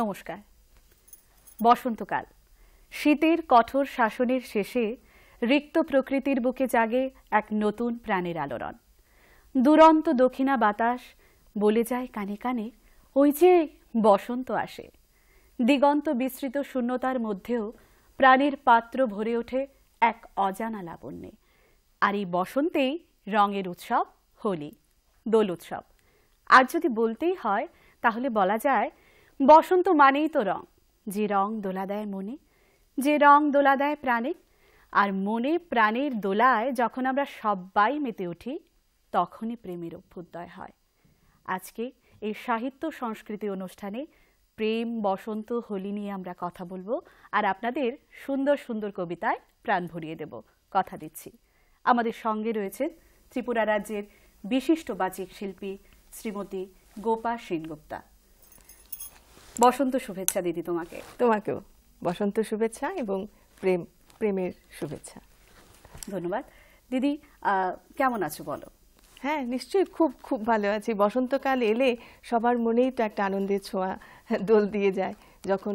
নমস্কার বসন্তকাল শীতের কঠোর শাসনের শেষে রিক্ত প্রকৃতির বুকে জাগে এক নতুন প্রাণের আলোড়ন দুরন্ত দক্ষিণা বাতাস বলে যায় কানে কানে ওই যে বসন্ত আসে দিগন্ত বিস্তৃত শূন্যতার মধ্যেও প্রাণের পাত্র ভরে ওঠে এক অজানা লাবণ্যে আর এই বসন্তেই রঙের উৎসব হোলি দোল উৎসব আর যদি বলতেই হয় তাহলে বলা যায় বসন্ত মানেই তো রং যে রং দোলা দেয় মনে যে রং দোলা দেয় প্রাণে আর মনে প্রাণের দোলায় যখন আমরা সবাই মেতে উঠি তখনই প্রেমের অভ্যুদয় হয় আজকে এই সাহিত্য সংস্কৃতি অনুষ্ঠানে প্রেম বসন্ত হোলি নিয়ে আমরা কথা বলবো আর আপনাদের সুন্দর সুন্দর কবিতায় প্রাণ ভরিয়ে দেব কথা দিচ্ছি আমাদের সঙ্গে রয়েছেন ত্রিপুরা রাজ্যের বিশিষ্ট বাচিক শিল্পী শ্রীমতী গোপা সেনগুপ্তা বসন্ত শুভেচ্ছা দিদি তোমাকে তোমাকেও বসন্ত শুভেচ্ছা এবং প্রেম প্রেমের শুভেচ্ছা ধন্যবাদ দিদি কেমন আছো বলো হ্যাঁ নিশ্চয়ই খুব খুব ভালো আছি বসন্তকাল এলে সবার মনেই তো একটা আনন্দের ছোঁয়া দোল দিয়ে যায় যখন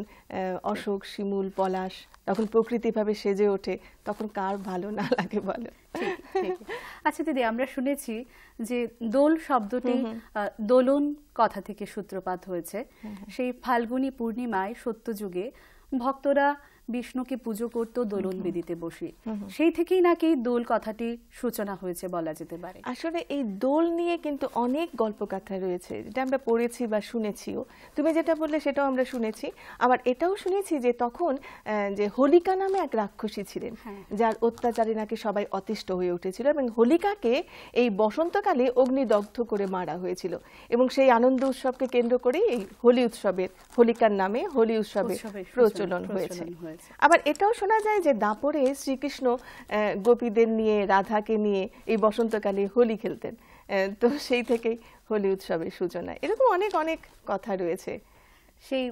অশোক শিমুল পলাশ তখন প্রকৃতিভাবে সেজে ওঠে তখন কার ভালো না লাগে বলো আচ্ছা দিদি আমরা শুনেছি যে দোল শব্দটি দোলন কথা থেকে সূত্রপাত হয়েছে সেই ফাল্গুনী পূর্ণিমায় সত্যযুগে ভক্তরা বিষ্ণুকে পুজো করত দোলন বেদিতে বসে সেই থেকেই নাকি দোল কথাটি সূচনা হয়েছে বলা যেতে পারে আসলে এই দোল নিয়ে কিন্তু অনেক গল্প কথা রয়েছে যেটা আমরা পড়েছি বা শুনেছিও তুমি যেটা বললে সেটাও আমরা শুনেছি আবার এটাও শুনেছি যে তখন যে হোলিকা নামে এক রাক্ষসী ছিলেন হ্যাঁ। যার অত্যাচারে নাকি সবাই অতিষ্ঠ হয়ে উঠেছিল এবং হোলিকাকে এই বসন্তকালে অগ্নিদগ্ধ করে মারা হয়েছিল এবং সেই আনন্দ উৎসবকে কেন্দ্র করেই এই হোলি উৎসবের হোলিকার নামে হোলি উৎসবের প্রচলন হয়েছে আবার এটাও শোনা যায় যে দাপরে শ্রীকৃষ্ণ গোপীদের নিয়ে রাধাকে নিয়ে এই বসন্তকালে হোলি খেলতেন তো সেই থেকেই হোলি উৎসবের সূচনা এরকম অনেক অনেক কথা রয়েছে সেই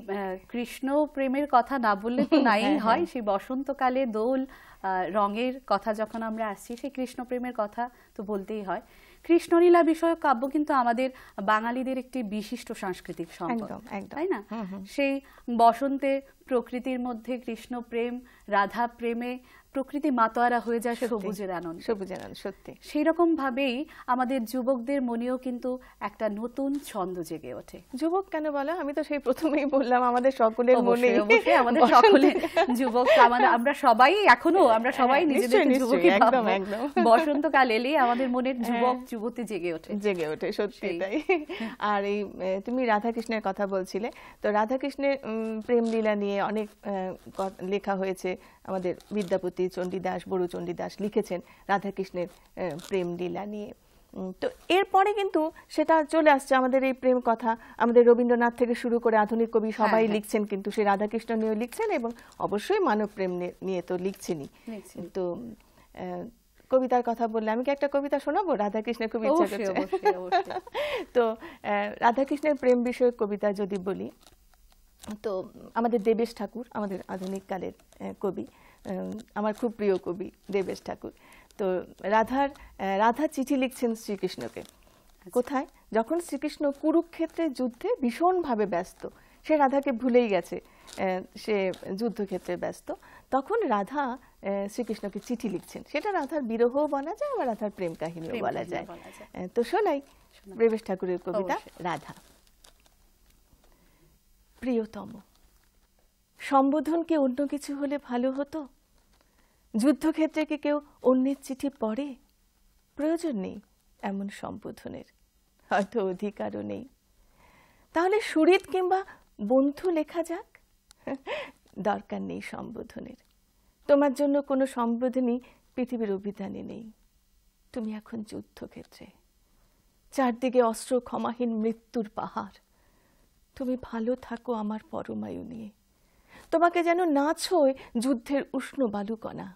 কৃষ্ণ প্রেমের কথা না বললে তো হ্যাঁ, নাই হয় হ্যাঁ। সেই বসন্তকালে দোল রঙের কথা যখন আমরা আসছি সেই কৃষ্ণ প্রেমের কথা তো বলতেই হয় কৃষ্ণলীলা বিষয়ক কাব্য কিন্তু আমাদের বাঙালিদের একটি বিশিষ্ট সাংস্কৃতিক সম্পদ তাই না সেই বসন্তে প্রকৃতির মধ্যে কৃষ্ণ প্রেম রাধা প্রেমে প্রকৃতি মাতোয়ারা হয়ে যায় সবুজের আনন্দ সবুজের আনন্দ সত্যি সেই রকম ভাবেই আমাদের যুবকদের মনেও কিন্তু একটা নতুন ছন্দ জেগে ওঠে যুবক কেন বলো আমি তো সেই প্রথমেই বললাম আমাদের সকলের মনে আমাদের সকলে যুবক আমাদের আমরা সবাই এখনো আমরা হ্যাঁ, সবাই নিজেদের যুবক একদম একদম বসন্তকাল এলেই আমাদের মনের হ্যাঁ। যুবক যুবতী জেগে ওঠে জেগে ওঠে সত্যি তাই আর এই তুমি রাধাকৃষ্ণের কথা বলছিলে তো রাধাকৃষ্ণের লীলা নিয়ে অনেক লেখা হয়েছে আমাদের বিদ্যাপতি চণ্ডীদাস বড়ু চণ্ডীদাস লিখেছেন রাধাকৃষ্ণের প্রেম লীলা নিয়ে তো এরপরে কিন্তু সেটা চলে আসছে আমাদের এই প্রেম কথা আমাদের রবীন্দ্রনাথ থেকে শুরু করে আধুনিক কবি হ্যাঁ, সবাই হ্যাঁ। লিখছেন কিন্তু সে রাধাকৃষ্ণ নিয়েও লিখছেন এবং অবশ্যই মানব প্রেম নিয়ে তো লিখছেনই তো কবিতার কথা বললে আমি কি একটা কবিতা শোনাবো রাধাকৃষ্ণের খুব ইচ্ছা করছে তো রাধাকৃষ্ণের প্রেম বিষয়ক কবিতা যদি বলি তো আমাদের দেবেশ ঠাকুর আমাদের আধুনিক কালের কবি আমার খুব প্রিয় কবি দেবেশ ঠাকুর তো রাধার রাধা চিঠি লিখছেন শ্রীকৃষ্ণকে আচ্ছা। কোথায় যখন শ্রীকৃষ্ণ কুরুক্ষেত্রে যুদ্ধে ভীষণভাবে ব্যস্ত সে রাধাকে ভুলেই গেছে সে যুদ্ধক্ষেত্রে ব্যস্ত তখন রাধা শ্রীকৃষ্ণকে চিঠি লিখছেন সেটা রাধার বিরহ বলা যায় আবার রাধার প্রেম কাহিনীও বলা যায় তো শোনাই দেবেশ ঠাকুরের কবিতা রাধা প্রিয়তম সম্বোধনকে অন্য কিছু হলে ভালো হতো যুদ্ধক্ষেত্রে কি কেউ অন্যের চিঠি পড়ে প্রয়োজন নেই এমন সম্বোধনের হয়তো অধিকারও নেই তাহলে সুরিত কিংবা বন্ধু লেখা যাক দরকার নেই সম্বোধনের তোমার জন্য কোনো সম্বোধনী পৃথিবীর অভিধানে নেই তুমি এখন যুদ্ধক্ষেত্রে চারদিকে অস্ত্র ক্ষমাহীন মৃত্যুর পাহাড় তুমি ভালো থাকো আমার পরমায়ু নিয়ে তোমাকে যেন না ছোয় যুদ্ধের উষ্ণ বালুকণা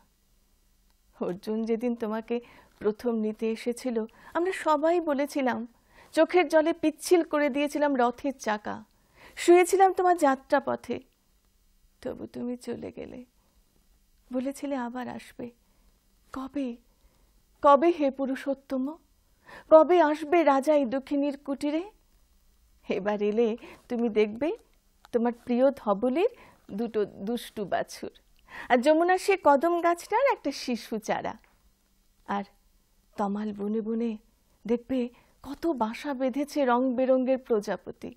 অর্জুন যেদিন তোমাকে প্রথম নিতে এসেছিল আমরা সবাই বলেছিলাম চোখের জলে পিচ্ছিল করে দিয়েছিলাম রথের চাকা শুয়েছিলাম তোমার যাত্রা পথে তবু তুমি চলে গেলে বলেছিলে আবার আসবে কবে কবে হে পুরুষোত্তম কবে আসবে রাজা এই দক্ষিণীর কুটিরে এবার এলে তুমি দেখবে তোমার প্রিয় ধবলের দুটো দুষ্টু বাছুর আর যমুনা সে কদম গাছটার একটা শিশু চারা আর তমাল বনে বনে দেখবে কত বাসা বেঁধেছে রং বেরঙ্গের প্রজাপতি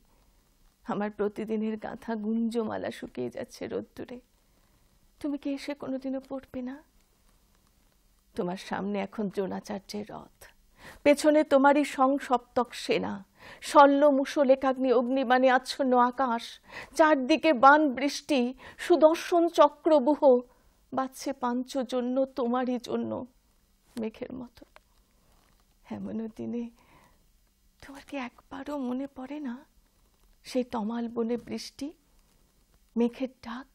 আমার প্রতিদিনের গাঁথা গুঞ্জমালা শুকিয়ে যাচ্ছে রোদ্দুরে তুমি কি এসে কোনোদিনও পড়বে না তোমার সামনে এখন জোনাচার্যের রথ পেছনে তোমারই সংসপ্তক সেনা স্বর্ণ অগ্নি অগ্নিবাণে মানে আচ্ছন্ন আকাশ চারদিকে বান বৃষ্টি সুদর্শন চক্রবুহ বাচ্ছে পাঞ্চ জন্য তোমারই জন্য মেঘের মতো এমন হ্যাঁ, দিনে তোমার কি একবারও মনে পড়ে না সেই তমাল বনে বৃষ্টি মেঘের ডাক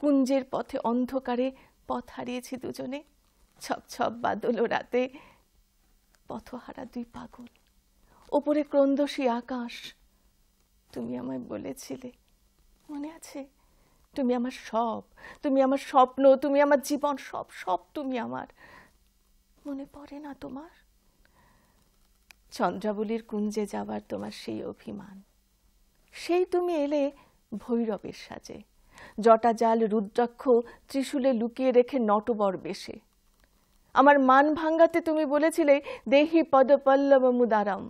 কুঞ্জের পথে অন্ধকারে পথ হারিয়েছি দুজনে ছপ ছপ বাদল রাতে পথহারা দুই পাগল ওপরে ক্রন্দসী আকাশ তুমি আমায় বলেছিলে মনে আছে তুমি আমার সব তুমি আমার স্বপ্ন তুমি আমার জীবন সব সব তুমি আমার মনে পড়ে না তোমার চন্দ্রাবলীর কুঞ্জে যাবার তোমার সেই অভিমান সেই তুমি এলে ভৈরবের সাজে জটাজাল রুদ্রাক্ষ ত্রিশূলে লুকিয়ে রেখে নটবর বেশে আমার মান ভাঙ্গাতে তুমি বলেছিলে দেহি পদপল্লব মুদারাম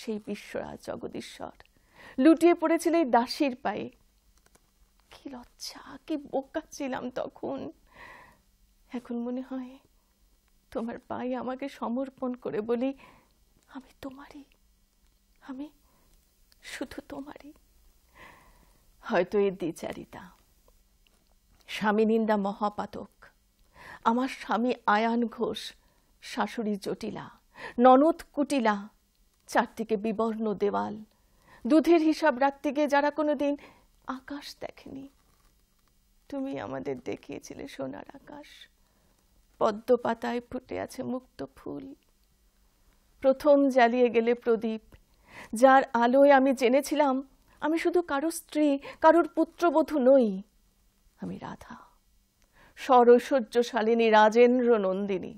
সেই বিশ্বরাজ জগদীশ্বর লুটিয়ে পড়েছিল এই দাসীর পায়ে কি লজ্জা কি বোকা ছিলাম তখন এখন মনে হয় তোমার পায়ে আমাকে সমর্পণ করে বলি আমি তোমারই আমি শুধু তোমারই হয়তো এর দ্বিচারিতা স্বামী নিন্দা মহাপাতক আমার স্বামী আয়ান ঘোষ শাশুড়ি জটিলা ননদ কুটিলা চারদিকে বিবর্ণ দেওয়াল দুধের হিসাব রাখতে গিয়ে যারা কোনোদিন আকাশ দেখেনি তুমি আমাদের দেখিয়েছিলে সোনার আকাশ পদ্ম পাতায় ফুটে আছে মুক্ত ফুল প্রথম জ্বালিয়ে গেলে প্রদীপ যার আলোয় আমি জেনেছিলাম আমি শুধু কারো স্ত্রী কারোর পুত্রবধূ নই আমি রাধা সরসৈর্যশালিনী রাজেন্দ্র নন্দিনী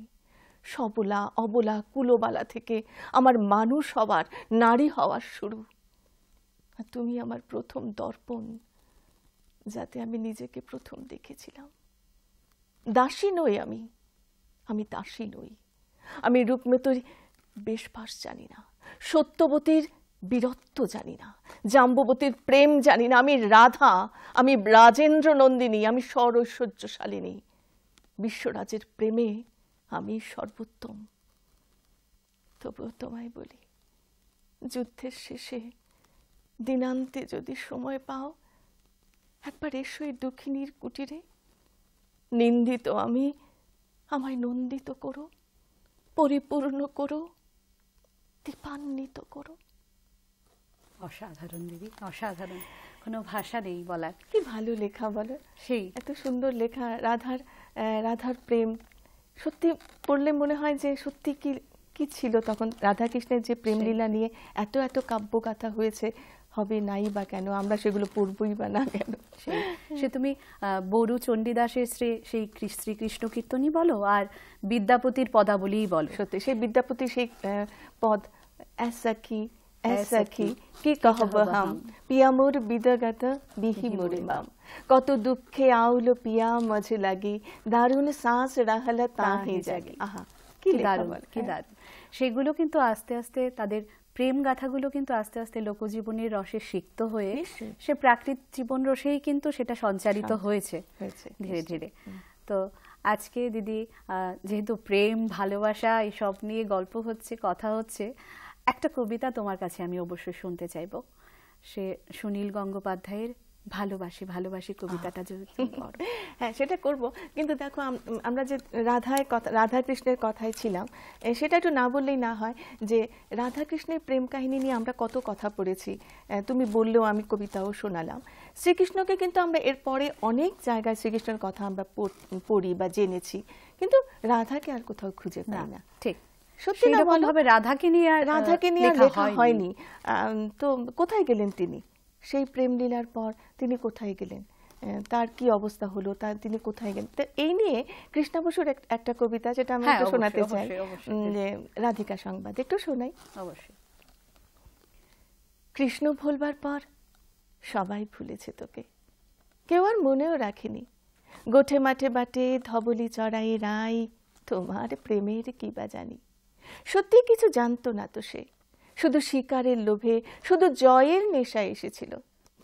সবলা অবলা কুলোবালা থেকে আমার মানুষ হওয়ার নারী হওয়ার শুরু আর তুমি আমার প্রথম দর্পণ যাতে আমি নিজেকে প্রথম দেখেছিলাম দাসী নই আমি আমি দাসী নই আমি বেশ বেশভাস জানি না সত্যবতীর বীরত্ব জানি না জাম্ববতীর প্রেম জানি না আমি রাধা আমি রাজেন্দ্র নন্দিনী আমি ঐশ্বর্যশালিনী বিশ্বরাজের প্রেমে আমি সর্বোত্তম তবুও তোমায় বলি যুদ্ধের শেষে দিনান্তে যদি সময় পাও একবার এসো এই দুঃখিনীর কুটিরে নিন্দিত আমি আমায় নন্দিত করো পরিপূর্ণ করো দীপান্বিত করো অসাধারণ দিদি অসাধারণ কোনো ভাষা নেই বলার কি ভালো লেখা বলো সেই এত সুন্দর লেখা রাধার রাধার প্রেম সত্যি পড়লে মনে হয় যে সত্যি কি কি ছিল তখন রাধাকৃষ্ণের যে প্রেমলীলা নিয়ে এত এত কাব্যগাথা হয়েছে হবে নাই বা কেন আমরা সেগুলো পড়বই বা না কেন সে তুমি বড়ু চণ্ডীদাসের শ্রী সেই শ্রীকৃষ্ণ কীর্তনই বলো আর বিদ্যাপতির পদাবলীই বলো সত্যি সেই বিদ্যাপতি সেই পদ কি সখী কি কহব হাম পিয়া মোর বিদগত বিহি মুড়িমাম কত দুঃখে আউল পিয়া মাঝে লাগি দারুণ শ্বাস রাহল তাহে জাগে আহা কি দারুণ কি দারুণ সেগুলো কিন্তু আস্তে আস্তে তাদের প্রেম গাথাগুলো কিন্তু আস্তে আস্তে লোকজীবনের রসে সিক্ত হয়ে সে প্রাকৃত জীবন রসেই কিন্তু সেটা সঞ্চারিত হয়েছে ধীরে ধীরে তো আজকে দিদি যেহেতু প্রেম ভালোবাসা এসব নিয়ে গল্প হচ্ছে কথা হচ্ছে একটা কবিতা তোমার কাছে আমি অবশ্যই শুনতে চাইব সে সুনীল গঙ্গোপাধ্যায়ের ভালোবাসি ভালোবাসি কবিতাটা যদি হ্যাঁ সেটা করব কিন্তু দেখো আমরা যে রাধায় কথা রাধা কৃষ্ণের কথায় ছিলাম সেটা একটু না বললেই না হয় যে রাধা কৃষ্ণের প্রেম কাহিনী নিয়ে আমরা কত কথা পড়েছি তুমি বললেও আমি কবিতাও শোনালাম শ্রীকৃষ্ণকে কিন্তু আমরা এরপরে অনেক জায়গায় শ্রীকৃষ্ণের কথা আমরা পড়ি বা জেনেছি কিন্তু রাধাকে আর কোথাও খুঁজে পাই না ঠিক সত্যি না ভাবে রাধাকে নিয়ে রাধাকে নিয়ে লেখা হয়নি তো কোথায় গেলেন তিনি সেই প্রেম লীলার পর তিনি কোথায় গেলেন তার কি অবস্থা হলো তার তিনি কোথায় গেলেন এই নিয়ে কৃষ্ণ বসুর একটা কবিতা যেটা আমি একটু হ্যাঁ, শোনাতে চাই রাধিকা সংবাদ একটু শোনাই অবশ্যই কৃষ্ণ ভুলবার পর সবাই ভুলেছে তোকে কেউ আর মনেও রাখেনি গোঠে মাঠে বাটে ধবলি চড়াই রাই তোমার প্রেমের কি বা জানি সত্যি কিছু জানতো না তো সে শুধু শিকারের লোভে শুধু জয়ের নেশায় এসেছিল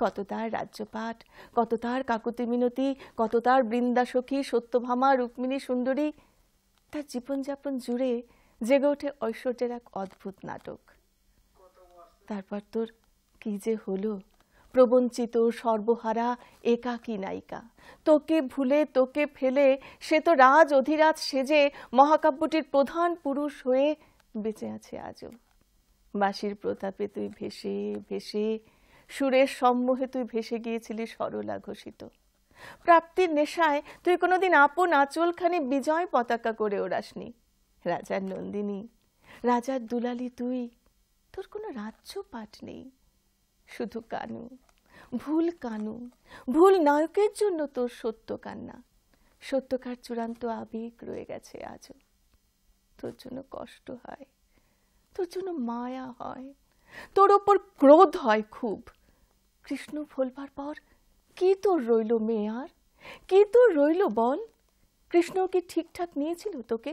কত তার রাজ্যপাঠ কত তার কাকুতি মিনতি কত তার বৃন্দাসখী সত্যভামা রুক্মিণী সুন্দরী তার জীবনযাপন জুড়ে জেগে ওঠে ঐশ্বর্যের এক অদ্ভুত নাটক তারপর তোর কি যে হলো প্রবঞ্চিত সর্বহারা একাকী নায়িকা তোকে ভুলে তোকে ফেলে সে তো রাজ অধিরাজ সেজে মহাকাব্যটির প্রধান পুরুষ হয়ে বেঁচে আছে আজও বাঁশির প্রতাপে তুই ভেসে ভেসে সুরের সম্মোহে তুই ভেসে গিয়েছিলি সরলা ঘোষিত প্রাপ্তির নেশায় তুই কোনোদিন আপন আচলখানে বিজয় পতাকা করে ওড়াসনি রাজার নন্দিনী রাজার দুলালি তুই তোর কোনো রাজ্য পাঠ নেই শুধু কানু ভুল কানু ভুল নায়কের জন্য তোর সত্য কান্না সত্যকার চূড়ান্ত আবেগ রয়ে গেছে আজও তোর জন্য কষ্ট হয় তোর জন্য মায়া হয় তোর ওপর ক্রোধ হয় খুব কৃষ্ণ ভোলবার পর কি তোর রইল মেয়ার কি তোর রইল বল কৃষ্ণ কি ঠিকঠাক নিয়েছিল তোকে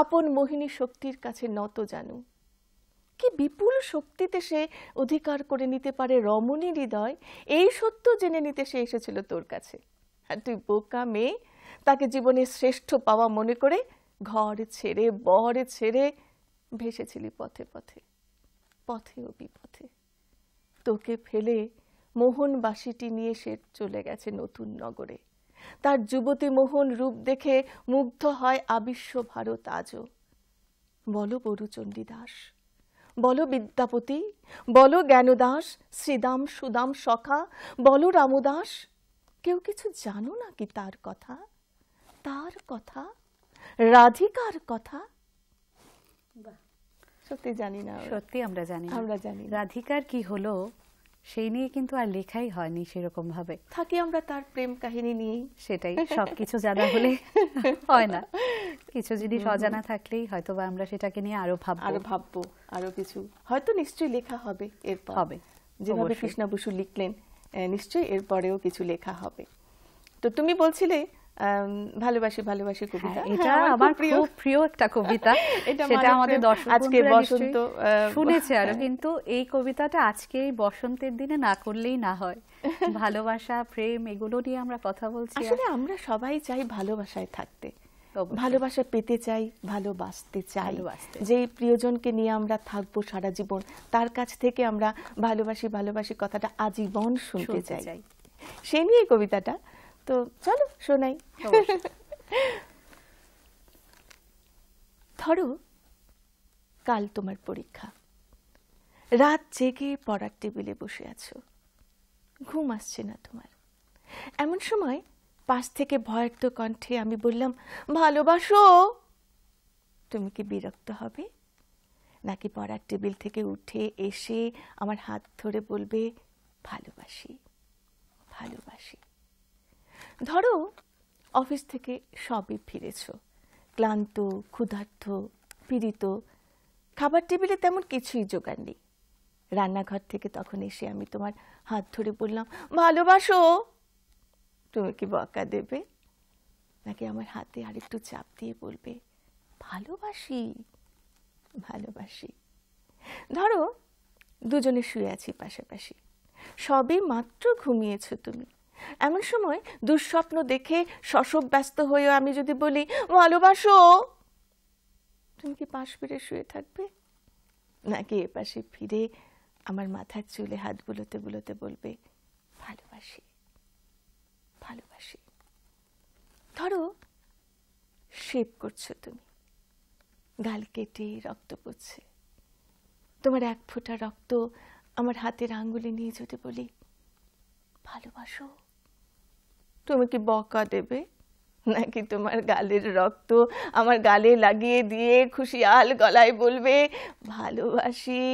আপন মোহিনী শক্তির কাছে নত জানু কি বিপুল শক্তিতে সে অধিকার করে নিতে পারে রমণীর হৃদয় এই সত্য জেনে নিতে সে এসেছিল তোর কাছে আর তুই বোকা মেয়ে তাকে জীবনের শ্রেষ্ঠ পাওয়া মনে করে ঘর ছেড়ে বর ছেড়ে ভেসেছিলি পথে পথে পথে ও বিপথে তোকে ফেলে মোহনবাসীটি নিয়ে সে চলে গেছে নতুন নগরে তার যুবতী মোহন রূপ দেখে মুগ্ধ হয় আবিশ্ব ভারত আজও বলো বরুচণ্ডী দাস বলো বিদ্যাপতি বলো জ্ঞানদাস শ্রীদাম সুদাম সখা বলো রামদাস কেউ কিছু জানো নাকি তার কথা তার কথা রাধিকার কথা সত্যি জানি না সত্যি আমরা জানি আমরা জানি রাধিকার কি হলো সেই নিয়ে কিন্তু আর লেখাই হয়নি সেরকম ভাবে থাকি আমরা তার প্রেম কাহিনী নিয়েই সেটাই সবকিছু জানা হলে হয় না কিছু জিনিস অজানা থাকলেই হয়তো বা আমরা সেটাকে নিয়ে আরো ভাববো আরো ভাববো আরো কিছু হয়তো নিশ্চয়ই লেখা হবে এরপর হবে যেভাবে কৃষ্ণ বসু লিখলেন নিশ্চয়ই এরপরেও কিছু লেখা হবে তো তুমি বলছিলে ভালোবাসি ভালোবাসি হ্যাঁ, কবিতা এটা হ্যাঁ, আমার প্রিয় প্রিয় একটা কবিতা সেটা আমাদের দর্শক আজকে বসন্ত শুনেছে আর হ্যাঁ। কিন্তু এই কবিতাটা আজকে বসন্তের দিনে না করলেই না হয় ভালোবাসা প্রেম এগুলো নিয়ে আমরা কথা বলছি আসলে আমরা সবাই চাই ভালোবাসায় থাকতে ভালোবাসা পেতে চাই ভালোবাসতে চাই যে প্রিয়জনকে নিয়ে আমরা থাকবো সারা জীবন তার কাছ থেকে আমরা ভালোবাসি ভালোবাসি কথাটা আজীবন শুনতে চাই সে নিয়ে কবিতাটা তো চলো শোনাই ধরো কাল তোমার পরীক্ষা রাত জেগে পড়ার টেবিলে বসে আছো ঘুম আসছে না তোমার এমন সময় পাশ থেকে ভয়ার্ত কণ্ঠে আমি বললাম ভালোবাসো তুমি কি বিরক্ত হবে নাকি পড়ার টেবিল থেকে উঠে এসে আমার হাত ধরে বলবে ভালোবাসি ভালোবাসি ধরো অফিস থেকে সবই ফিরেছ ক্লান্ত ক্ষুধার্ত পীড়িত খাবার টেবিলে তেমন কিছুই জোগাড় নেই রান্নাঘর থেকে তখন এসে আমি তোমার হাত ধরে বললাম ভালোবাসো তুমি কি বকা দেবে নাকি আমার হাতে আরেকটু চাপ দিয়ে বলবে ভালোবাসি ভালোবাসি ধরো দুজনে শুয়ে আছি পাশাপাশি সবে মাত্র ঘুমিয়েছ তুমি এমন সময় দুঃস্বপ্ন দেখে শশব ব্যস্ত হয়েও আমি যদি বলি ভালোবাসো তুমি কি পাশ ফিরে শুয়ে থাকবে নাকি এ পাশে ফিরে আমার মাথার চুলে হাত বুলোতে বুলোতে বলবে ভালোবাসি ভালোবাসি ধরো শেভ করছো তুমি গাল কেটে রক্ত পড়ছে তোমার এক ফোঁটা রক্ত আমার হাতের আঙ্গুলে নিয়ে যদি বলি ভালোবাসো তুমি কি বকা দেবে নাকি তোমার গালের রক্ত আমার গালে লাগিয়ে দিয়ে খুশি আল গলায় বলবে ভালোবাসি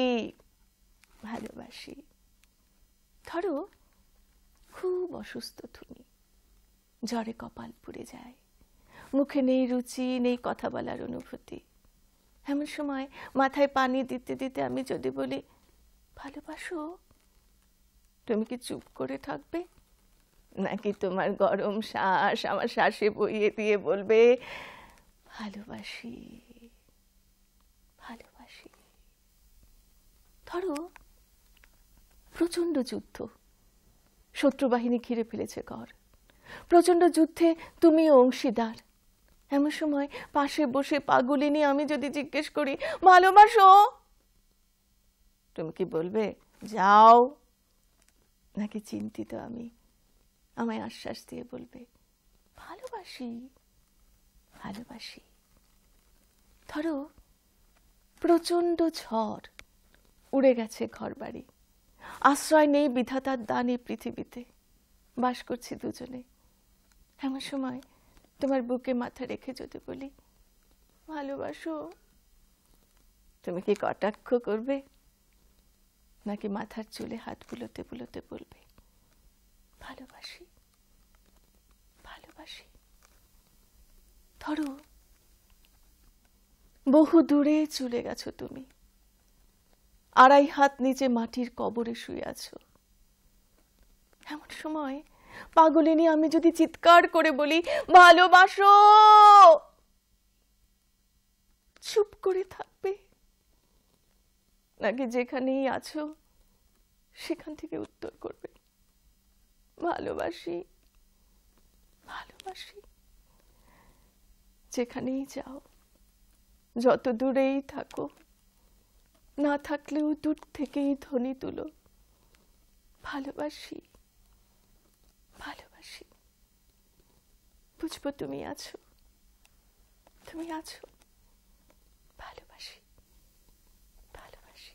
ভালোবাসি ধরো খুব অসুস্থ তুমি ঝড়ে কপাল পুড়ে যায় মুখে নেই রুচি নেই কথা বলার অনুভূতি এমন সময় মাথায় পানি দিতে দিতে আমি যদি বলি ভালোবাসো তুমি কি চুপ করে থাকবে নাকি তোমার গরম শ্বাস আমার শ্বাসে বইয়ে দিয়ে বলবে ভালোবাসি ভালোবাসি ধরো প্রচণ্ড যুদ্ধ শত্রু বাহিনী ঘিরে ফেলেছে ঘর প্রচণ্ড যুদ্ধে তুমি অংশীদার এমন সময় পাশে বসে নিয়ে আমি যদি জিজ্ঞেস করি ভালোবাসো তুমি কি বলবে যাও নাকি চিন্তিত আমি আমায় আশ্বাস দিয়ে বলবে ভালোবাসি ভালোবাসি ধরো প্রচণ্ড ঝড় উড়ে গেছে ঘরবাড়ি আশ্রয় নেই বিধাতার দান এই পৃথিবীতে বাস করছি দুজনে এমন সময় তোমার বুকে মাথা রেখে যদি বলি ভালোবাসো তুমি কি কটাক্ষ করবে নাকি মাথার চুলে হাত বুলোতে বুলোতে বলবে ভালোবাসি ভালোবাসি ধরো বহু দূরে চলে গেছো তুমি আড়াই হাত নিচে মাটির কবরে শুয়ে আছো এমন সময় পাগলিনী আমি যদি চিৎকার করে বলি ভালোবাসো চুপ করে থাকবে নাকি যেখানেই আছো সেখান থেকে উত্তর করবে ভালোবাসি ভালোবাসি যেখানেই যাও যত দূরেই থাকো না থাকলেও দূর থেকেই ধ্বনি তুলো ভালোবাসি বুঝবো তুমি আছো তুমি আছো ভালোবাসি ভালোবাসি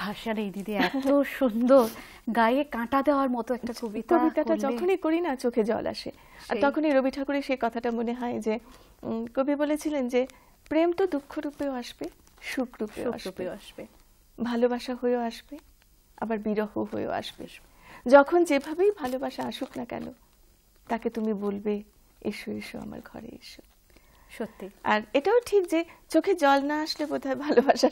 ভাষার এই দিদি এত সুন্দর গায়ে কাঁটা দেওয়ার মতো একটা কবিতা কবিতাটা যখনই করি না চোখে জল আসে আর তখনই রবি ঠাকুরের সেই কথাটা মনে হয় যে কবি বলেছিলেন যে প্রেম তো দুঃখ রূপেও আসবে সুখ রূপেও আসবে ভালোবাসা হয়েও আসবে আবার বিরহ হয়েও আসবে যখন যেভাবেই ভালোবাসা আসুক না কেন তাকে তুমি বলবে এসো এসো আমার ঘরে এসো সত্যি আর এটাও ঠিক যে চোখে জল না আসলে বোধহয় ভালোবাসা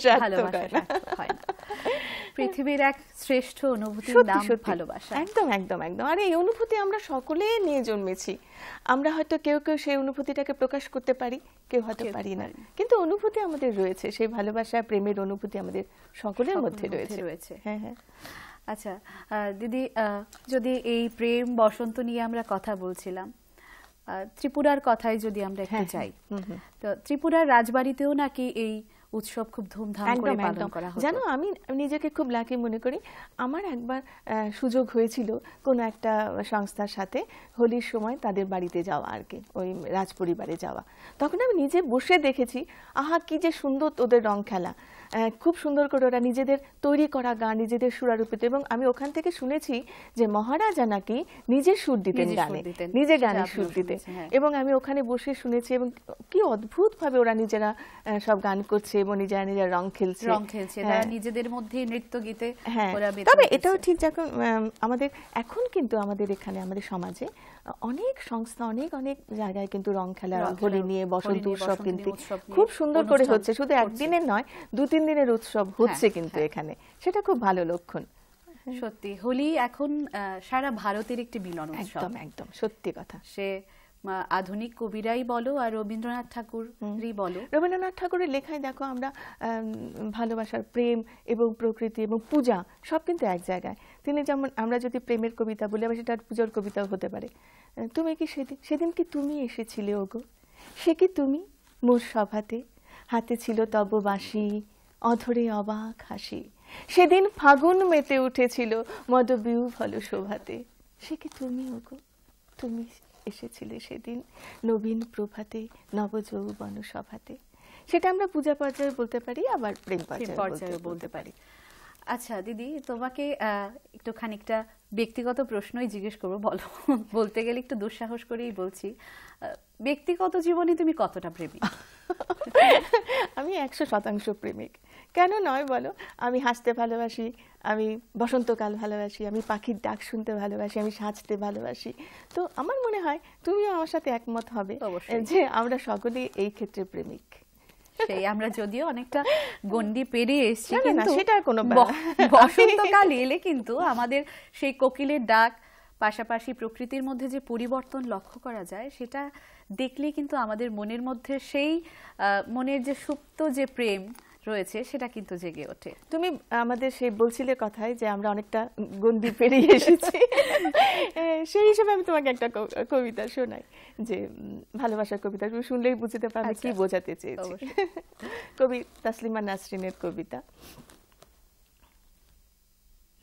পৃথিবীর এক শ্রেষ্ঠ অনুভূতি ভালোবাসা একদম একদম একদম আর এই অনুভূতি আমরা সকলে নিয়ে জন্মেছি আমরা হয়তো কেউ কেউ সেই অনুভূতিটাকে প্রকাশ করতে পারি কেউ হয়তো পারি না কিন্তু অনুভূতি আমাদের রয়েছে সেই ভালোবাসা প্রেমের অনুভূতি আমাদের সকলের মধ্যে রয়েছে রয়েছে হ্যাঁ হ্যাঁ আচ্ছা দিদি যদি এই প্রেম বসন্ত নিয়ে আমরা কথা বলছিলাম ত্রিপুরার কথাই যদি আমরা একটু চাই হ্যাঁ, হ্যাঁ, তো ত্রিপুরার রাজবাড়িতেও নাকি এই উৎসব খুব ধুমধাম করে পালন করা হয় জানো আমি নিজেকে খুব লাকি মনে করি আমার একবার সুযোগ হয়েছিল কোন একটা সংস্থার সাথে হোলির সময় তাদের বাড়িতে যাওয়া আর কি ওই রাজপরিবারে যাওয়া তখন আমি নিজে বসে দেখেছি আহা কি যে সুন্দর ওদের রং খেলা খুব সুন্দর করে ওরা নিজেদের তৈরি করা গান নিজেদের সুরারূপিত এবং আমি ওখান থেকে শুনেছি যে মহারাজা নাকি নিজে সুর দিতেন গানে নিজে গানে সুর দিতে হ্যাঁ। এবং আমি ওখানে বসে শুনেছি এবং কি অদ্ভুত ভাবে ওরা নিজেরা সব গান করছে এবং নিজেরা নিজেরা রং খেলছে রং খেলছে হ্যাঁ। নিজেদের মধ্যে নৃত্য গীতে হ্যাঁ তবে এটাও ঠিক যখন আমাদের এখন কিন্তু আমাদের এখানে আমাদের সমাজে অনেক সংস্থা অনেক অনেক জায়গায় কিন্তু রং খেলা হোলি নিয়ে বসন্ত উৎসব কিন্তু খুব সুন্দর করে হচ্ছে শুধু একদিনের নয় দু তিন দিনের উৎসব হ্যাঁ, হচ্ছে কিন্তু হ্যাঁ। এখানে সেটা খুব ভালো লক্ষণ হ্যাঁ, সত্যি হোলি এখন সারা ভারতের একটি মিলন উৎসব একদম একদম সত্যি কথা সে আধুনিক কবিরাই বলো আর রবীন্দ্রনাথ ঠাকুর বলো রবীন্দ্রনাথ ঠাকুরের লেখায় দেখো আমরা ভালোবাসার প্রেম এবং প্রকৃতি এবং পূজা সব কিন্তু এক জায়গায় তিনি যেমন আমরা যদি প্রেমের কবিতা বলি আবার সেটা পুজোর কবিতাও হতে পারে তুমি কি সেদিন সেদিন কি তুমি এসেছিলে ওগো সে কি তুমি মোর সভাতে হাতে ছিল তব বাসি অধরে অবাক হাসি সেদিন ফাগুন মেতে উঠেছিল মদ বিউ ভল শোভাতে সে কি তুমি ওগো তুমি এসেছিলে সেদিন নবীন প্রভাতে নবযৌবন সভাতে সেটা আমরা পূজা পর্যায়ে বলতে পারি আবার প্রেম পর্যায়ে বলতে পারি আচ্ছা দিদি তোমাকে একটু খানিকটা ব্যক্তিগত প্রশ্নই জিজ্ঞেস করবো বলো বলতে গেলে একটু দুঃসাহস করেই বলছি ব্যক্তিগত জীবনে তুমি কতটা প্রেমিক আমি একশো শতাংশ প্রেমিক কেন নয় বলো আমি হাসতে ভালোবাসি আমি বসন্তকাল ভালোবাসি আমি পাখির ডাক শুনতে ভালোবাসি আমি সাজতে ভালোবাসি তো আমার মনে হয় তুমিও আমার সাথে একমত হবে যে আমরা সকলেই এই ক্ষেত্রে প্রেমিক সেই আমরা যদিও অনেকটা গন্ডি পেরিয়ে এসেছি কিন্তু সেটা কোনো বসন্তকাল এলে কিন্তু আমাদের সেই কোকিলের ডাক পাশাপাশি প্রকৃতির মধ্যে যে পরিবর্তন লক্ষ্য করা যায় সেটা দেখলে কিন্তু আমাদের মনের মধ্যে সেই মনের যে সুপ্ত যে প্রেম রয়েছে সেটা কিন্তু জেগে ওঠে তুমি আমাদের সেই বলছিলে কথায় যে আমরা অনেকটা গন্ডি পেরিয়ে এসেছি সেই হিসেবে আমি তোমাকে একটা কবিতা শোনাই যে ভালোবাসার কবিতা তুমি শুনলেই বুঝতে পারবে আচ্ছা, কি বোঝাতে চেয়েছি কবি তাসলিমা নাসরিনের কবিতা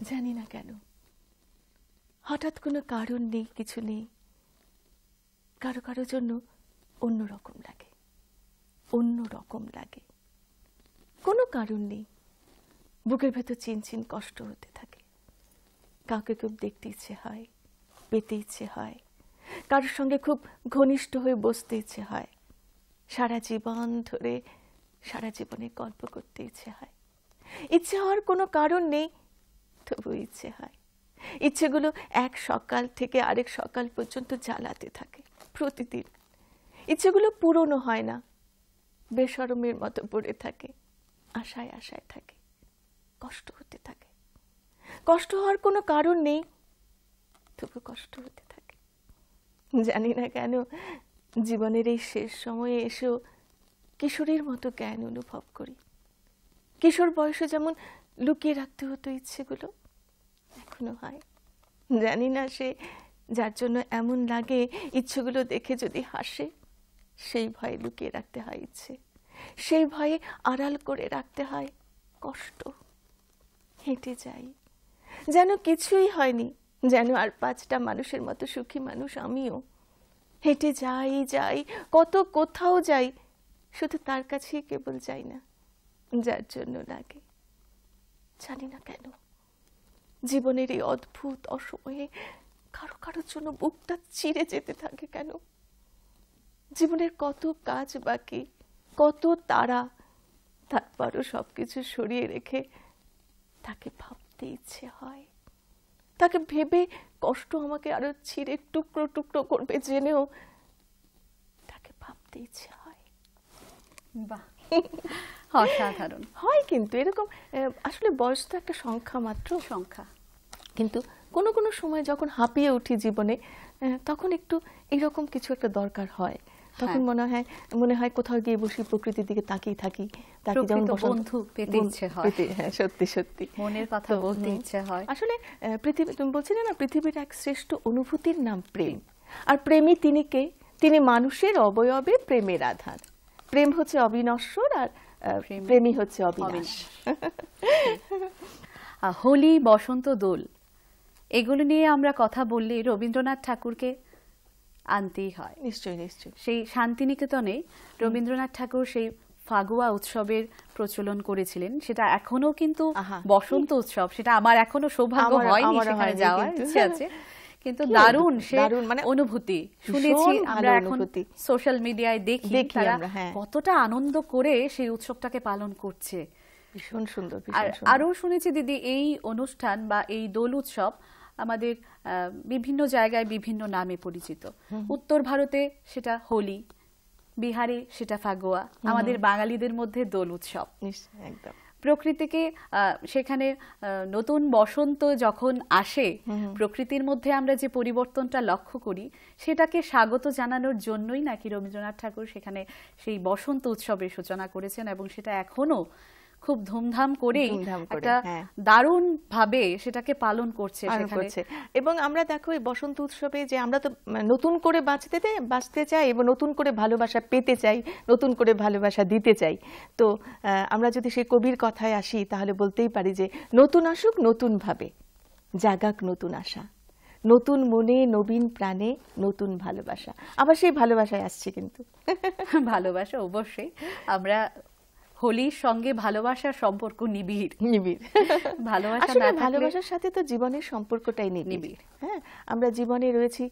জানি না কেন হঠাৎ কোনো কারণ নেই কিছু নেই কারো কারো জন্য অন্য রকম লাগে অন্য রকম লাগে কোনো কারণ নেই বুকের ভেতর চিনচিন কষ্ট হতে থাকে কাউকে খুব দেখতে ইচ্ছে হয় পেতে ইচ্ছে হয় কারোর সঙ্গে খুব ঘনিষ্ঠ হয়ে বসতে ইচ্ছে হয় সারা জীবন ধরে সারা জীবনে গল্প করতে ইচ্ছে হয় ইচ্ছে হওয়ার কোনো কারণ নেই তবু ইচ্ছে হয় ইচ্ছেগুলো এক সকাল থেকে আরেক সকাল পর্যন্ত জ্বালাতে থাকে প্রতিদিন ইচ্ছেগুলো পূরণও হয় না বেসরমের মতো পড়ে থাকে আশায় আশায় থাকে কষ্ট হতে থাকে কষ্ট হওয়ার কোনো কারণ নেই তবু কষ্ট হতে থাকে জানি না কেন জীবনের এই শেষ সময়ে এসেও কিশোরের মতো জ্ঞান অনুভব করি কিশোর বয়সে যেমন লুকিয়ে রাখতে হতো ইচ্ছেগুলো এখনো হয় জানি না সে যার জন্য এমন লাগে ইচ্ছেগুলো দেখে যদি হাসে সেই ভয়ে লুকিয়ে রাখতে হয় ইচ্ছে সেই ভয়ে আড়াল করে রাখতে হয় কষ্ট হেঁটে যাই যেন কিছুই হয়নি যেন আর পাঁচটা মানুষের মতো সুখী মানুষ আমিও হেঁটে যাই যাই কত কোথাও যাই শুধু তার কাছেই কেবল যাই না যার জন্য লাগে জানি না কেন জীবনের এই অদ্ভুত অসময়ে কারো কারোর জন্য বুকটা চিড়ে যেতে থাকে কেন জীবনের কত কাজ বাকি কত তারা তারপরও সব কিছু সরিয়ে রেখে তাকে ভাবতে ইচ্ছে হয় তাকে ভেবে কষ্ট আমাকে আরো ছিঁড়ে টুকরো টুকরো করবে জেনেও তাকে ভাবতে ইচ্ছে হয় বাহ অসাধারণ হয় কিন্তু এরকম আসলে বয়স তো একটা সংখ্যা মাত্র সংখ্যা কিন্তু কোনো কোনো সময় যখন হাঁপিয়ে উঠি জীবনে তখন একটু এরকম কিছু একটা দরকার হয় তখন হ্যাঁ। মনে হয় মনে হয় কোথাও গিয়ে বসি প্রকৃতির দিকে তাকিয়ে থাকি তাকিয়ে যেমন বন্ধু পেতে ইচ্ছে হয় হ্যাঁ, সত্যি সত্যি মনের কথা বলতে ইচ্ছে হয় আসলে পৃথিবী তুমি বলছিলে না পৃথিবীর এক শ্রেষ্ঠ অনুভূতির নাম প্রেম আর প্রেমী তিনি কে তিনি মানুষের অবয়বে প্রেমের আধার প্রেম হচ্ছে অবিনশ্বর আর প্রেমী হচ্ছে অবিনাশ হোলি বসন্ত দোল এগুলো নিয়ে আমরা কথা বললে রবীন্দ্রনাথ ঠাকুরকে আনতেই হয় নিশ্চয়ই নিশ্চয়ই সেই শান্তিনিকেতনে রবীন্দ্রনাথ ঠাকুর সেই ফাগুয়া উৎসবের প্রচলন করেছিলেন সেটা এখনো কিন্তু বসন্ত উৎসব সেটা আমার এখনো সৌভাগ্য হয়নি সেখানে যাওয়ার ইচ্ছে আছে কিন্তু দারুণ সে মানে অনুভূতি শুনেছি আমরা এখন সোশ্যাল মিডিয়ায় দেখি তারা হ্যাঁ। কতটা আনন্দ করে সেই উৎসবটাকে পালন করছে ভীষণ সুন্দর আর শুনেছি দিদি এই অনুষ্ঠান বা এই দোল উৎসব আমাদের বিভিন্ন জায়গায় বিভিন্ন নামে পরিচিত উত্তর ভারতে সেটা হোলি বিহারে সেটা ফাগোয়া আমাদের বাঙালিদের মধ্যে দোল উৎসব প্রকৃতিকে সেখানে নতুন বসন্ত যখন আসে প্রকৃতির মধ্যে আমরা যে পরিবর্তনটা লক্ষ্য করি সেটাকে স্বাগত জানানোর জন্যই নাকি রবীন্দ্রনাথ ঠাকুর সেখানে সেই বসন্ত উৎসবের সূচনা করেছেন এবং সেটা এখনও খুব ধুমধাম করে একটা হ্যাঁ। দারুণ ভাবে সেটাকে পালন করছে করছে এবং আমরা দেখো এই বসন্ত উৎসবে যে আমরা তো মানে, নতুন করে বাঁচতে বাঁচতে চাই এবং নতুন করে ভালোবাসা পেতে চাই নতুন করে ভালোবাসা দিতে চাই তো আমরা যদি সেই কবির কথায় আসি তাহলে বলতেই পারি যে নতুন আসুক নতুন ভাবে জাগাক নতুন আশা নতুন মনে নবীন প্রাণে নতুন ভালোবাসা আবার সেই ভালোবাসায় আসছে কিন্তু ভালোবাসা অবশ্যই আমরা হোলির সঙ্গে ভালোবাসার সম্পর্ক নিবিড় নিবিড় ভালোবাসা আসলে ভালোবাসার সাথে তো জীবনের সম্পর্কটাই নিবিড় হ্যাঁ আমরা জীবনে রয়েছি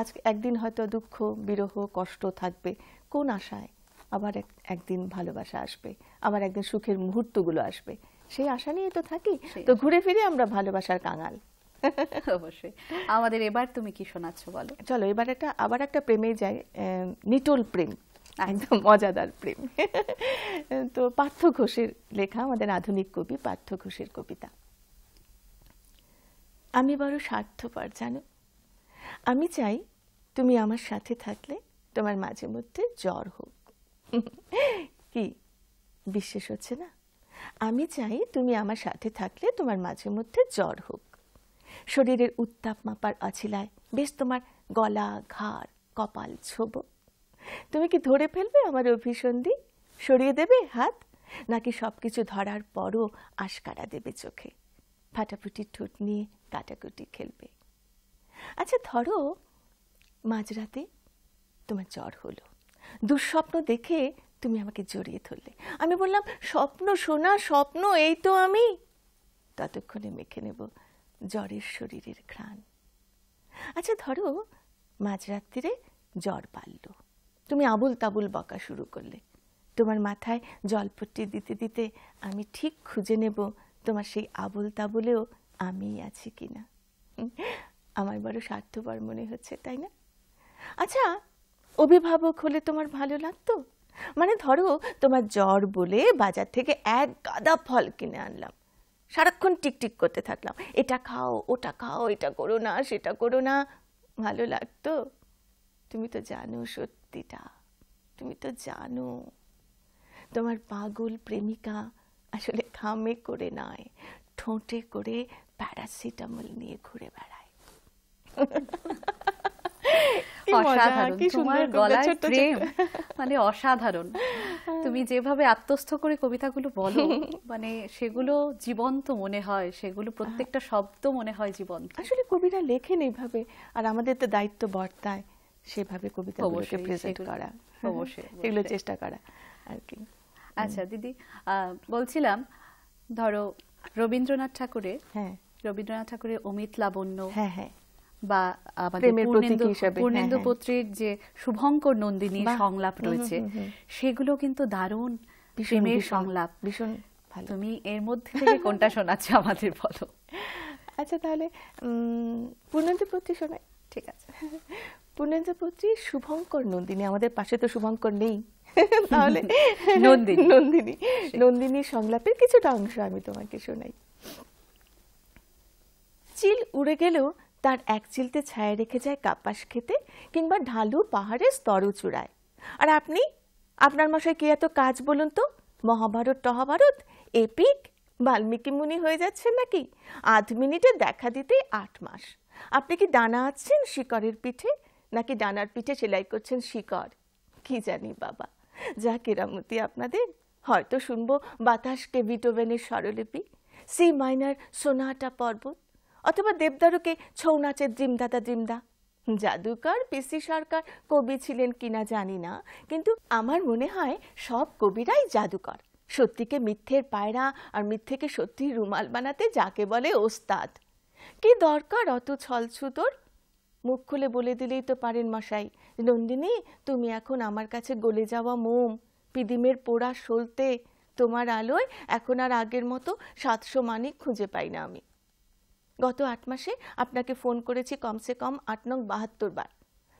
আজকে একদিন হয়তো দুঃখ বিরহ কষ্ট থাকবে কোন আশায় আবার একদিন ভালোবাসা আসবে আবার একদিন সুখের মুহূর্তগুলো আসবে সেই আশা নিয়ে তো থাকি তো ঘুরে ফিরে আমরা ভালোবাসার কাঙাল অবশ্যই আমাদের এবার তুমি কি শোনাচ্ছ বলো চলো এবার একটা আবার একটা প্রেমে যাই নিটোল প্রেম একদম মজাদার প্রেম তো পার্থ ঘোষের লেখা আমাদের আধুনিক কবি পার্থ ঘোষের কবিতা আমি বড় স্বার্থপর জানো আমি চাই তুমি আমার সাথে থাকলে তোমার মাঝে মধ্যে জ্বর হোক কি বিশ্বাস হচ্ছে না আমি চাই তুমি আমার সাথে থাকলে তোমার মাঝে মধ্যে জ্বর হোক শরীরের উত্তাপ মাপার অছিলায় বেশ তোমার গলা ঘাড় কপাল ছোবো তুমি কি ধরে ফেলবে আমার অভিসন্ধি সরিয়ে দেবে হাত নাকি সব কিছু ধরার পরও আশকারা দেবে চোখে ফাটাফুটি ঠোঁট নিয়ে কাটাকুটি খেলবে আচ্ছা ধরো মাঝরাতে তোমার জ্বর হলো দুঃস্বপ্ন দেখে তুমি আমাকে জড়িয়ে ধরলে আমি বললাম স্বপ্ন শোনা স্বপ্ন এই তো আমি ততক্ষণে মেখে নেব জ্বরের শরীরের ঘ্রাণ আচ্ছা ধরো মাঝরাত্রিরে জ্বর বাড়লো তুমি আবুল তাবুল বকা শুরু করলে তোমার মাথায় জলপট্টি দিতে দিতে আমি ঠিক খুঁজে নেব তোমার সেই আবুল তাবুলেও আমি আছি কিনা আমার বড় স্বার্থপর মনে হচ্ছে তাই না আচ্ছা অভিভাবক হলে তোমার ভালো লাগতো মানে ধরো তোমার জ্বর বলে বাজার থেকে এক গাদা ফল কিনে আনলাম সারাক্ষণ টিকটিক করতে থাকলাম এটা খাও ওটা খাও এটা করো না সেটা করো না ভালো লাগতো তুমি তো জানো সত্যি সত্যিটা তুমি তো জানো তোমার পাগল প্রেমিকা আসলে খামে করে নয় ঠোঁটে করে প্যারাসিটামল নিয়ে ঘুরে বেড়ায় মানে অসাধারণ তুমি যেভাবে আত্মস্থ করে কবিতাগুলো বলো মানে সেগুলো জীবন্ত মনে হয় সেগুলো প্রত্যেকটা শব্দ মনে হয় জীবন্ত আসলে কবিরা লেখেন এইভাবে আর আমাদের তো দায়িত্ব বর্তায় সেভাবে কবিতাগুলোকে প্রেজেন্ট করা অবশ্যই এগুলো চেষ্টা করা আর কি আচ্ছা দিদি বলছিলাম ধরো রবীন্দ্রনাথ ঠাকুরের হ্যাঁ রবীন্দ্রনাথ ঠাকুরের অমিত লাবণ্য হ্যাঁ হ্যাঁ বা আমাদের পূর্ণেন্দু হ্যাঁ, হ্যাঁ। পত্রীর যে শুভঙ্কর নন্দিনী সংলাপ রয়েছে সেগুলো কিন্তু দারুণ প্রেমের সংলাপ ভীষণ তুমি এর মধ্যে থেকে কোনটা শোনাচ্ছ আমাদের বলো আচ্ছা তাহলে পূর্ণেন্দু পত্রী শোনাই ঠিক আছে পুণ্যেন্দ্রপত্রী শুভঙ্কর নন্দিনী আমাদের পাশে তো শুভঙ্কর নেই তাহলে নন্দিনী নন্দিনী নন্দিনীর সংলাপের কিছুটা অংশ আমি তোমাকে শোনাই চিল উড়ে গেলেও তার এক চিলতে ছায়া রেখে যায় কাপাস খেতে কিংবা ঢালু পাহাড়ের স্তর চূড়ায় আর আপনি আপনার মশাই কি এত কাজ বলুন তো মহাভারত টহাভারত এপিক বাল্মীকি মুনি হয়ে যাচ্ছেন নাকি আধ মিনিটে দেখা দিতে আট মাস আপনি কি ডানা আছেন শিকরের পিঠে নাকি ডানার পিঠে সেলাই করছেন শিকড় কি জানি বাবা যা কেরামতি আপনাদের হয়তো শুনবো বাতাসকে বিটোবেনের স্বরলিপি সি মাইনার সোনাটা পর্বত অথবা দেবদারুকে ছৌ নাচের দ্রিমদাতা দ্রিমদা জাদুকর পিসি সরকার কবি ছিলেন কিনা জানি না কিন্তু আমার মনে হয় সব কবিরাই জাদুকর সত্যিকে মিথ্যের পায়রা আর মিথ্যেকে সত্যি রুমাল বানাতে যাকে বলে ওস্তাদ কি দরকার অত ছলছুতোর মুখ খুলে বলে দিলেই তো পারেন মশাই নন্দিনী তুমি এখন আমার কাছে গলে যাওয়া মোম পিদিমের পোড়া সলতে তোমার আলোয় এখন আর আগের মতো সাতশো মানিক খুঁজে পাই না আমি গত আট মাসে আপনাকে ফোন করেছি কমসে কম আট নং বাহাত্তর বার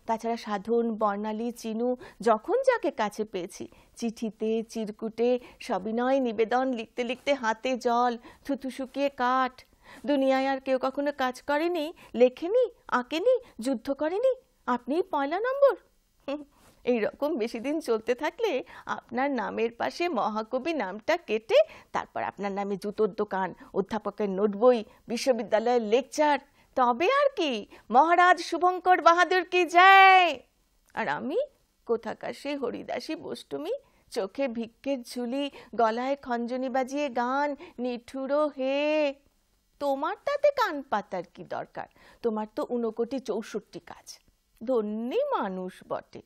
তাছাড়া সাধন বর্ণালী চিনু যখন যাকে কাছে পেয়েছি চিঠিতে চিরকুটে সবিনয় নিবেদন লিখতে লিখতে হাতে জল থুথু শুকিয়ে কাঠ দুনিয়ায় আর কেউ কখনো কাজ করেনি লেখেনি আঁকেনি যুদ্ধ করেনি আপনি পয়লা নম্বর এই রকম বেশি দিন চলতে থাকলে আপনার নামের পাশে মহাকবি নামটা কেটে তারপর আপনার নামে জুতোর দোকান অধ্যাপকের নোটবই বিশ্ববিদ্যালয়ের লেকচার তবে আর কি মহারাজ শুভঙ্কর বাহাদুর কি যায় আর আমি কোথাকার সে হরিদাসী বস্তুমি চোখে ভিক্ষের ঝুলি গলায় খঞ্জনি বাজিয়ে গান নিঠুরো হে তোমার তাতে কান পাতার কি দরকার তোমার তো উনকোটি চৌষট্টি কাজ ধন্যী মানুষ বটে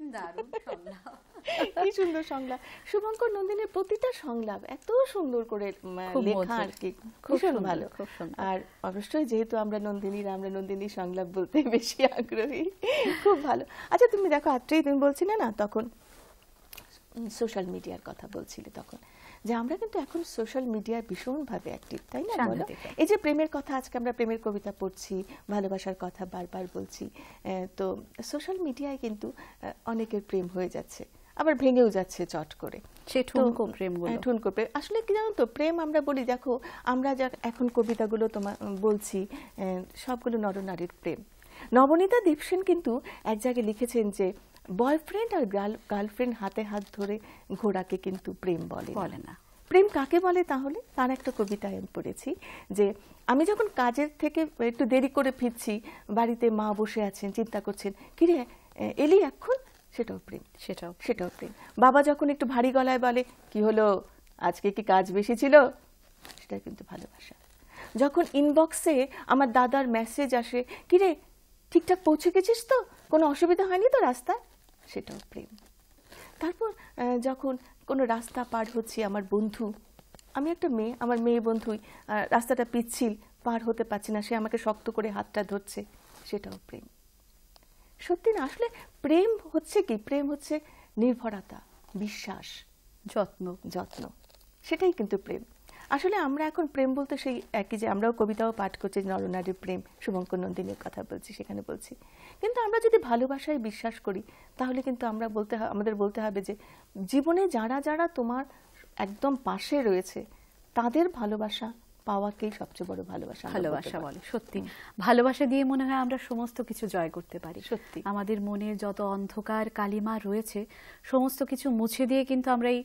কি সুন্দর সংলাপ শুভঙ্কর নন্দিনীর প্রতিটা সংলাপ এত সুন্দর করে লেখা আর কি ভীষণ ভালো আর অবশ্যই যেহেতু আমরা নন্দিনীর আমরা নন্দিনীর সংলাপ বলতে বেশি আগ্রহী খুব ভালো আচ্ছা তুমি দেখো আত্রেই তুমি বলছিলে না তখন সোশ্যাল মিডিয়ার কথা বলছিলে তখন যে আমরা কিন্তু এখন সোশ্যাল মিডিয়ায় ভীষণভাবে অ্যাক্টিভ তাই না বলো এই যে প্রেমের কথা আজকে আমরা প্রেমের কবিতা পড়ছি ভালোবাসার কথা বারবার বলছি তো সোশ্যাল মিডিয়ায় কিন্তু অনেকের প্রেম হয়ে যাচ্ছে আবার ভেঙেও যাচ্ছে চট করে সে ঠুনকো প্রেম ঠুনকো প্রেম আসলে কি জানো তো প্রেম আমরা বলি দেখো আমরা যা এখন কবিতাগুলো তোমার বলছি সবগুলো নরনারীর প্রেম নবনীতা দীপসেন কিন্তু এক জায়গায় লিখেছেন যে বয়ফ্রেন্ড আর গার্লফ্রেন্ড হাতে হাত ধরে ঘোড়াকে কিন্তু প্রেম বলে বলে না প্রেম কাকে বলে তাহলে তার একটা কবিতা আমি পড়েছি যে আমি যখন কাজের থেকে একটু দেরি করে ফিরছি বাড়িতে মা বসে আছেন চিন্তা করছেন কিরে এলি এখন সেটাও প্রেম সেটাও সেটাও প্রেম বাবা যখন একটু ভারী গলায় বলে কি হলো আজকে কি কাজ বেশি ছিল সেটা কিন্তু ভালোবাসা যখন ইনবক্সে আমার দাদার মেসেজ আসে কিরে ঠিকঠাক পৌঁছে গেছিস তো কোনো অসুবিধা হয়নি তো রাস্তায় সেটাও প্রেম তারপর যখন কোনো রাস্তা পার হচ্ছি আমার বন্ধু আমি একটা মেয়ে আমার মেয়ে বন্ধুই রাস্তাটা পিচ্ছিল পার হতে পারছি না সে আমাকে শক্ত করে হাতটা ধরছে সেটাও প্রেম সত্যি না আসলে প্রেম হচ্ছে কি প্রেম হচ্ছে নির্ভরতা বিশ্বাস যত্ন যত্ন সেটাই কিন্তু প্রেম আসলে আমরা এখন প্রেম বলতে সেই একই যে আমরাও কবিতাও পাঠ করছি নরনারীর প্রেম শুভঙ্কর নন্দিনীর কথা বলছি সেখানে বলছি কিন্তু আমরা যদি ভালোবাসায় বিশ্বাস করি তাহলে কিন্তু আমরা বলতে আমাদের বলতে হবে যে জীবনে যারা যারা তোমার একদম পাশে রয়েছে তাদের ভালোবাসা পাওয়াকেই সবচেয়ে বড় ভালোবাসা ভালোবাসা বলে সত্যি ভালোবাসা দিয়ে মনে হয় আমরা সমস্ত কিছু জয় করতে পারি সত্যি আমাদের মনে যত অন্ধকার কালিমা রয়েছে সমস্ত কিছু মুছে দিয়ে কিন্তু আমরা এই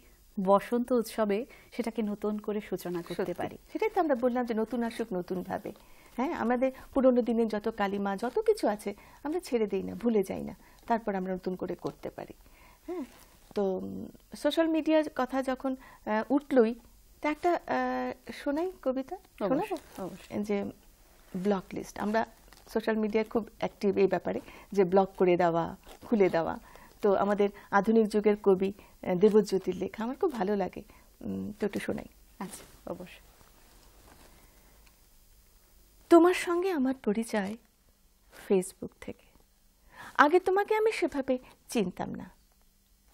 বসন্ত উৎসবে সেটাকে নতুন করে সূচনা করতে পারি সেটাই তো আমরা বললাম যে নতুন আসুক নতুনভাবে হ্যাঁ আমাদের পুরনো দিনের যত কালিমা যত কিছু আছে আমরা ছেড়ে দিই না ভুলে যাই না তারপর আমরা নতুন করে করতে পারি হ্যাঁ তো সোশ্যাল মিডিয়ার কথা যখন উঠলই তা একটা শোনাই কবিতা শোনাবো যে ব্লক লিস্ট আমরা সোশ্যাল মিডিয়ায় খুব অ্যাক্টিভ এই ব্যাপারে যে ব্লক করে দেওয়া খুলে দেওয়া তো আমাদের আধুনিক যুগের কবি দেবজ্যোতির লেখা আমার খুব ভালো লাগে তো একটু শোনাই আচ্ছা অবশ্যই তোমার সঙ্গে আমার পরিচয় ফেসবুক থেকে আগে তোমাকে আমি সেভাবে চিনতাম না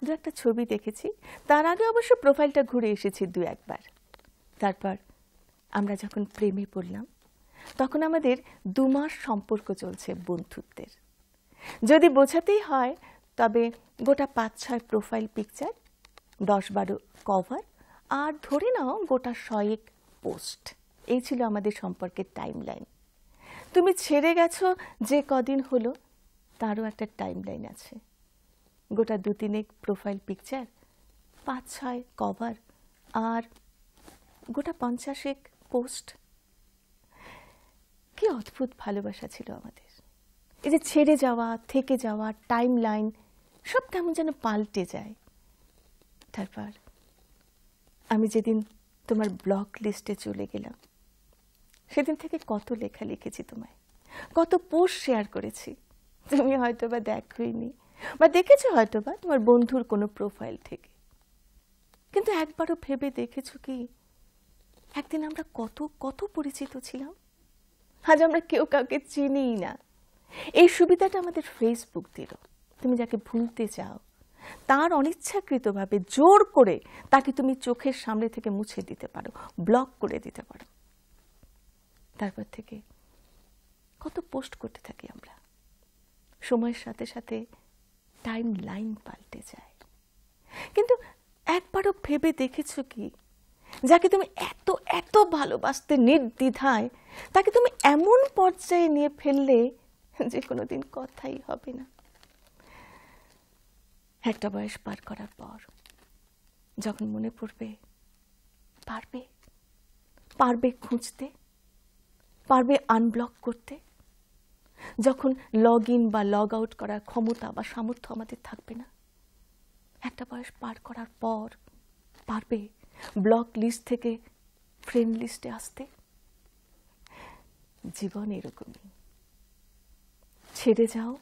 দু একটা ছবি দেখেছি তার আগে অবশ্য প্রোফাইলটা ঘুরে এসেছি দু একবার তারপর আমরা যখন প্রেমে পড়লাম তখন আমাদের দু মাস সম্পর্ক চলছে বন্ধুত্বের যদি বোঝাতেই হয় তবে গোটা পাঁচ ছয় প্রোফাইল পিকচার দশ বারো কভার আর ধরে নাও গোটা শয়েক পোস্ট এই ছিল আমাদের সম্পর্কের টাইম লাইন তুমি ছেড়ে গেছো যে কদিন হলো তারও একটা টাইম লাইন আছে গোটা দু তিনেক প্রোফাইল পিকচার পাঁচ ছয় কভার আর গোটা পঞ্চাশেক পোস্ট কি অদ্ভুত ভালোবাসা ছিল আমাদের এই যে ছেড়ে যাওয়া থেকে যাওয়া টাইম লাইন সব কেমন যেন পাল্টে যায় তারপর আমি যেদিন তোমার ব্লক লিস্টে চলে গেলাম সেদিন থেকে কত লেখা লিখেছি তোমায় কত পোস্ট শেয়ার করেছি তুমি হয়তো বা দেখোইনি বা দেখেছো হয়তো বা তোমার বন্ধুর কোনো প্রোফাইল থেকে কিন্তু একবারও ভেবে দেখেছো কি একদিন আমরা কত কত পরিচিত ছিলাম আজ আমরা কেউ কাউকে চিনিই না এই সুবিধাটা আমাদের ফেসবুক দিল তুমি যাকে ভুলতে চাও তার অনিচ্ছাকৃতভাবে জোর করে তাকে তুমি চোখের সামনে থেকে মুছে দিতে পারো ব্লক করে দিতে পারো তারপর থেকে কত পোস্ট করতে থাকি আমরা সময়ের সাথে সাথে টাইম লাইন পাল্টে যায় কিন্তু একবারও ভেবে দেখেছো কি যাকে তুমি এত এত ভালোবাসতে নির্দ্বিধায় তাকে তুমি এমন পর্যায়ে নিয়ে ফেললে যে কোনো দিন কথাই হবে না একটা বয়স পার করার পর যখন মনে পড়বে পারবে পারবে খুঁজতে পারবে আনব্লক করতে যখন লগ ইন বা লগ আউট করার ক্ষমতা বা সামর্থ্য আমাদের থাকবে না একটা বয়স পার করার পর পারবে ব্লক লিস্ট থেকে ফ্রেন্ড লিস্টে আসতে জীবন এরকমই ছেড়ে যাও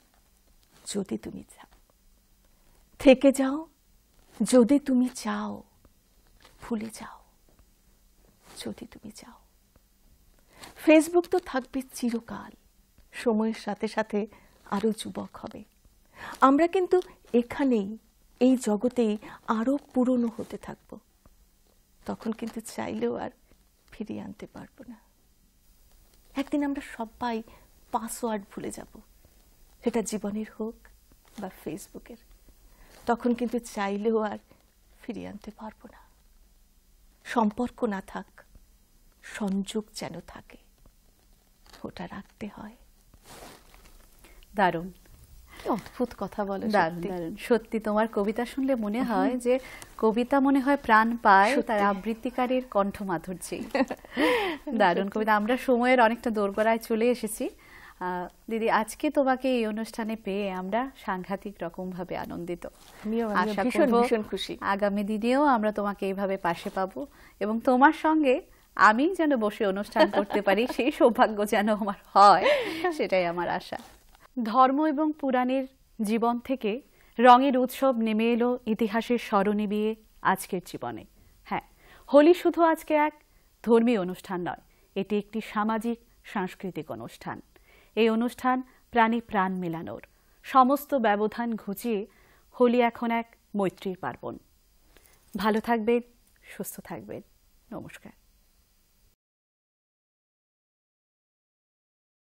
যদি তুমি যাও থেকে যাও যদি তুমি চাও ভুলে যাও যদি তুমি চাও ফেসবুক তো থাকবে চিরকাল সময়ের সাথে সাথে আরও যুবক হবে আমরা কিন্তু এখানেই এই জগতেই আরও পুরনো হতে থাকব তখন কিন্তু চাইলেও আর ফিরিয়ে আনতে পারবো না একদিন আমরা সবাই পাসওয়ার্ড ভুলে যাব সেটা জীবনের হোক বা ফেসবুকের তখন কিন্তু চাইলেও আর ফিরিয়ে আনতে পারবো না সম্পর্ক না থাক সংযোগ যেন থাকে ওটা রাখতে হয় দারুণ অদ্ভুত কথা বলো সত্যি তোমার কবিতা শুনলে মনে হয় যে কবিতা মনে হয় প্রাণ পায় তার আবৃত্তিকারীর কণ্ঠ মাধুর্যে দারুণ কবিতা আমরা সময়ের অনেকটা দোরগোড়ায় চলে এসেছি দিদি আজকে তোমাকে এই অনুষ্ঠানে পেয়ে আমরা সাংঘাতিক রকম ভাবে আনন্দিত আগামী দিনেও আমরা তোমাকে এইভাবে পাশে পাবো এবং তোমার সঙ্গে আমি যেন বসে অনুষ্ঠান করতে পারি সেই সৌভাগ্য যেন আমার হয় সেটাই আমার আশা ধর্ম এবং পুরাণের জীবন থেকে রঙের উৎসব নেমে এলো ইতিহাসের স্মরণে বিয়ে আজকের জীবনে হ্যাঁ হোলি শুধু আজকে এক ধর্মীয় অনুষ্ঠান নয় এটি একটি সামাজিক সাংস্কৃতিক অনুষ্ঠান এই অনুষ্ঠান প্রাণী প্রাণ মেলানোর সমস্ত ব্যবধান ঘুচিয়ে হোলি এখন এক মৈত্রীর পার্বণ ভালো থাকবেন সুস্থ থাকবেন নমস্কার